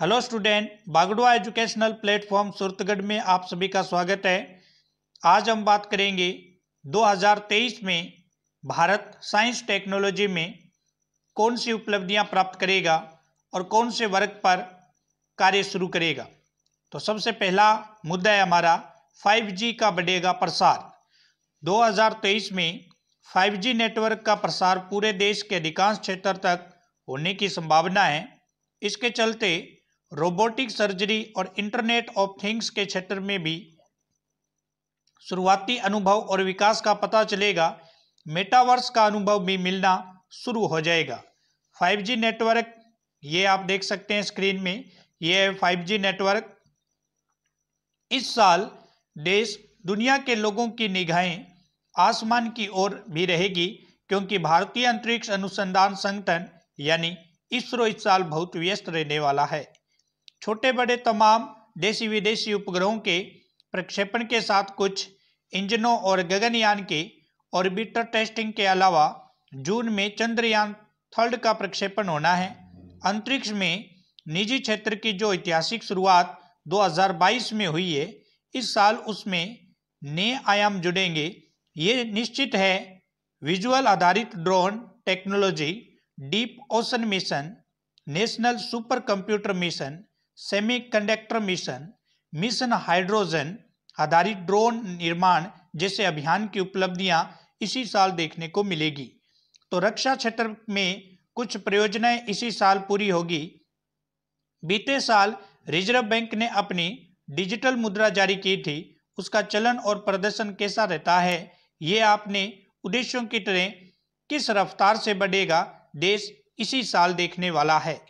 hello student Bagadwa educational platform Suratgarh में आप सभी का स्वागत है आज हम बात करेंगे 2023 में भारत साइंस टेक्नोलॉजी में कौन सी उपलब्धियां प्राप्त करेगा और कौन से वर्ग पर कार्य शुरू करेगा तो सबसे पहला मुद्दा है हमारा 5G का बढ़ेगा प्रसार 2023 में 5G नेटवर्क का प्रसार पूरे देश के अधिकांश क्षेत्र तक होने की संभावना है इसके चलते रोबोटिक सर्जरी और इंटरनेट ऑफ थिंग्स के क्षेत्र में भी शुरुआती अनुभव और विकास का पता चलेगा मेटावर्स का अनुभव भी मिलना शुरू हो जाएगा 5G नेटवर्क ये आप देख सकते हैं स्क्रीन में ये है 5G नेटवर्क इस साल देश दुनिया के लोगों की निगाहें आसमान की ओर भी रहेगी क्योंकि भारतीय अंतरिक्ष अनुसंधान संगठन यानी इसरो इस साल बहुत व्यस्त रहने वाला है छोटे बड़े तमाम देशी विदेशी उपग्रहों के प्रक्षेपण के साथ कुछ इंजनों और गगनयान के ऑर्बिटर टेस्टिंग के अलावा जून में चंद्रयान थर्ड का प्रक्षेपण होना है अंतरिक्ष में निजी क्षेत्र की जो ऐतिहासिक शुरुआत 2022 में हुई है इस साल उसमें नए आयाम जुड़ेंगे ये निश्चित है विजुअल आधारित drone technology deep ocean mission national super computer mission semiconductor mission mission hydrogen आधारित ड्रोन निर्माण जैसे अभियान की उपलब्धियां इसी साल देखने को मिलेगी तो रक्षा क्षेत्र में कुछ परियोजनाएं इसी साल पूरी होगी बीते साल रिजर्व बैंक ने अपनी डिजिटल मुद्रा जारी की थी उसका चलन और प्रदर्शन कैसा रहता है ये आपने उद्देश्यों की तरह किस रफ्तार से बढ़ेगा देश इसी साल देखने वाला है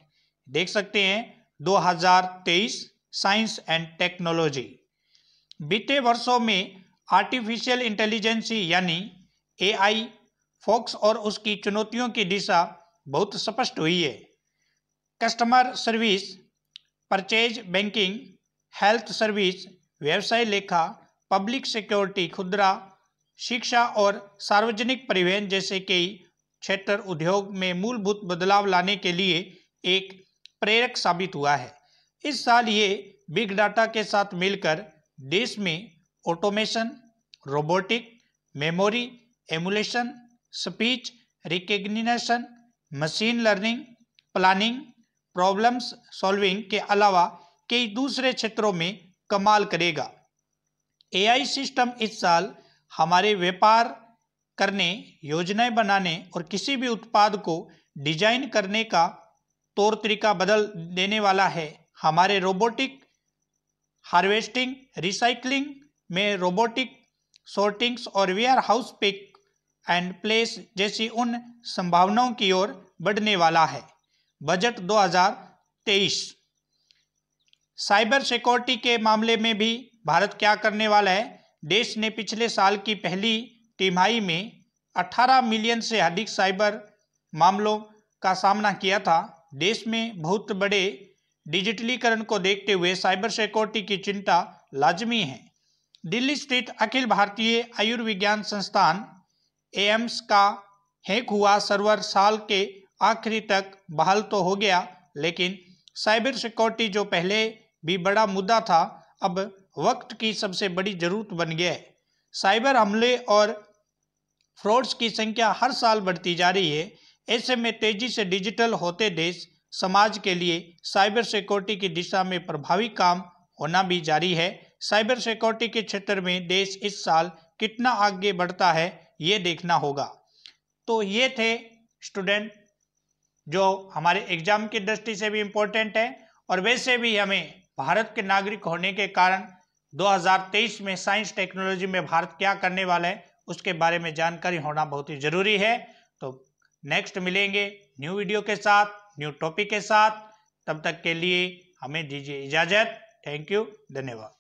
देख सकते हैं 2023 साइंस एंड टेक्नोलॉजी बीते वर्षों में आर्टिफिशियल इंटेलिजेंसी यानी एआई फोक्स और उसकी चुनौतियों की दिशा बहुत स्पष्ट हुई है customer service purchase banking health service व्यवसाय लेखा पब्लिक सिक्योरिटी खुदरा शिक्षा और सार्वजनिक परिवहन जैसे कई क्षेत्र उद्योग में मूलभूत बदलाव लाने के लिए एक प्रेरक साबित हुआ है इस साल ये बिग डाटा के साथ मिलकर देश में automation robotic memory emulation speech recognition machine learning planning problems solving के अलावा कई दूसरे क्षेत्रों में कमाल करेगा एआई सिस्टम इस साल हमारे व्यापार करने योजनाएं बनाने और किसी भी उत्पाद को डिजाइन करने का तौर तरीका बदल देने वाला है हमारे रोबोटिक हार्वेस्टिंग रिसाइकलिंग में रोबोटिक सॉर्टिंग्स और warehouse pick and place जैसी उन संभावनाओं की ओर बढ़ने वाला है बजट 2023 साइबर सिक्योरिटी के मामले में भी भारत क्या करने वाला है देश ने पिछले साल की पहली तिमाही में 18 मिलियन से अधिक साइबर मामलों का सामना किया था देश में बहुत बड़े डिजिटलीकरण को देखते हुए साइबर सिक्योरिटी की चिंता लाजमी है दिल्ली स्थित अखिल भारतीय आयुर्विज्ञान संस्थान एम्स का हैक हुआ सर्वर साल के आखिरी तक बहाल तो हो गया लेकिन साइबर सिक्योरिटी जो पहले भी बड़ा मुद्दा था अब वक्त की सबसे बड़ी ज़रूरत बन गया है साइबर हमले और फ्रॉड्स की संख्या हर साल बढ़ती जा रही है ऐसे में तेजी से डिजिटल होते देश समाज के लिए साइबर सिक्योरिटी की दिशा में प्रभावी काम होना भी जारी है साइबर सिक्योरिटी के क्षेत्र में देश इस साल कितना आगे बढ़ता है ये देखना होगा तो ये थे स्टूडेंट जो हमारे एग्जाम की दृष्टि से भी इम्पोर्टेंट है और वैसे भी हमें भारत के नागरिक होने के कारण 2023 में साइंस टेक्नोलॉजी में भारत क्या करने वाला है उसके बारे में जानकारी होना बहुत ही ज़रूरी है तो नेक्स्ट मिलेंगे न्यू वीडियो के साथ न्यू टॉपिक के साथ तब तक के लिए हमें दीजिए इजाज़त थैंक यू धन्यवाद